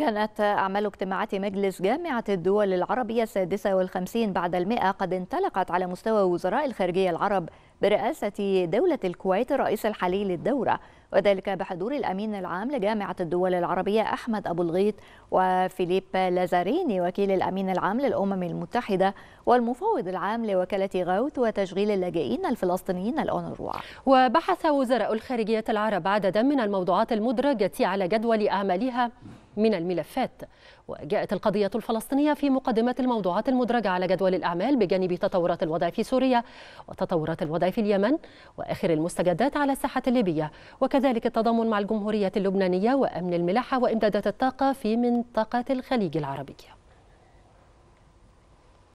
كانت أعمال اجتماعات مجلس جامعة الدول العربية السادسة والخمسين بعد المئة قد انطلقت على مستوى وزراء الخارجية العرب برئاسة دولة الكويت الرئيس الحالي للدورة وذلك بحضور الأمين العام لجامعة الدول العربية أحمد أبو الغيط وفيليب لازاريني وكيل الأمين العام للأمم المتحدة والمفوض العام لوكالة غوث وتشغيل اللاجئين الفلسطينيين الأونروا وبحث وزراء الخارجية العرب عددا من الموضوعات المدرجة على جدول أعمالها من الملفات وجاءت القضية الفلسطينية في مقدمة الموضوعات المدرجة على جدول الأعمال بجانب تطورات الوضع في سوريا وتطورات الوضع في اليمن وآخر المستجدات على الساحة الليبية وكذلك التضامن مع الجمهورية اللبنانية وأمن الملاحة وإمدادات الطاقة في منطقة الخليج العربية